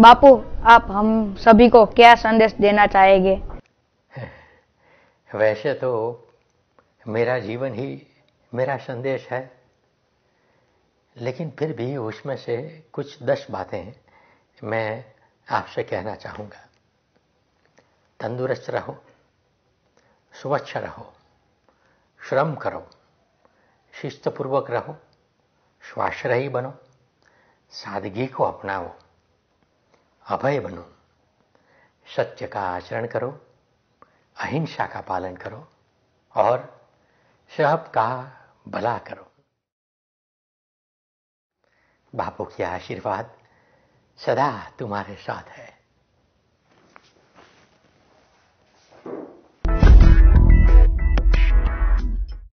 बापू आप हम सभी को क्या संदेश देना चाहेंगे वैसे तो मेरा जीवन ही मेरा संदेश है लेकिन फिर भी उसमें से कुछ दस बातें मैं आपसे कहना चाहूंगा तंदुरुस्त रहो स्वच्छ रहो श्रम करो शिस्तपूर्वक रहो स्वाश्रयी बनो सादगी को अपनाओ अभय बनो सत्य का आचरण करो अहिंसा का पालन करो और शहब का भला करो बापू की आशीर्वाद सदा तुम्हारे साथ है